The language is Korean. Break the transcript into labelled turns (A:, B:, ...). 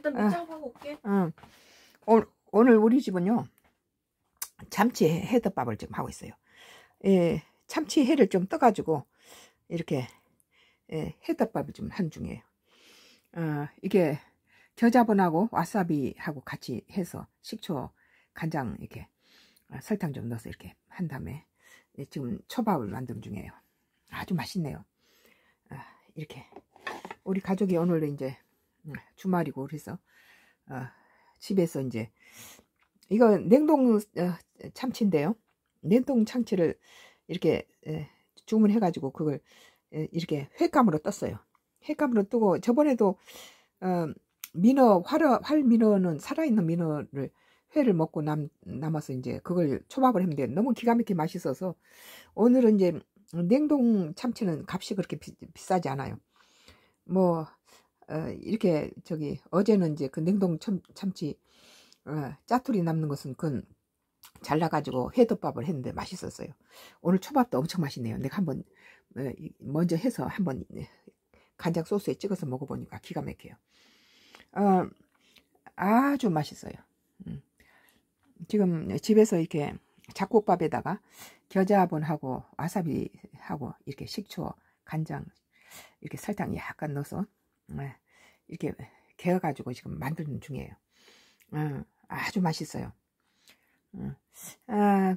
A: 일단 밑장하고 아, 올게. 응. 어. 오, 늘 우리 집은요. 참치 해덮밥을 지금 하고 있어요. 예, 참치 해를 좀 떠가지고 이렇게 예, 해덮밥을 지금 한 중이에요. 어, 이게 겨자분하고 와사비하고 같이 해서 식초 간장 이렇게 어, 설탕 좀 넣어서 이렇게 한 다음에 예, 지금 초밥을 만든 중이에요. 아주 맛있네요. 아, 이렇게 우리 가족이 오늘 이제 주말이고 그래서 어, 집에서 이제 이거 냉동 어, 참치인데요. 냉동 참치를 이렇게 에, 주문해가지고 그걸 에, 이렇게 횟감으로 떴어요. 횟감으로 뜨고 저번에도 어, 민어 활어, 활 민어는 살아있는 민어를 회를 먹고 남, 남아서 이제 그걸 초밥을 했는데 너무 기가 막히게 맛있어서 오늘은 이제 냉동 참치는 값이 그렇게 비, 싸지 않아요. 뭐 어, 이렇게 저기 어제는 이제 그 냉동 참, 참치 어, 짜투리 남는 것은 그 잘라가지고 회덮밥을 했는데 맛있었어요. 오늘 초밥도 엄청 맛있네요. 내가 한번 어, 먼저 해서 한번 예, 간장 소스에 찍어서 먹어보니까 기가 막혀요. 어, 아주 맛있어요. 음. 지금 집에서 이렇게 잡곡밥에다가 겨자분하고 와사비하고 이렇게 식초, 간장, 이렇게 설탕 약간 넣어서 예, 이렇게 개어 가지고 지금 만드는 중이에요. 어, 아주 맛있어요. 어, 아,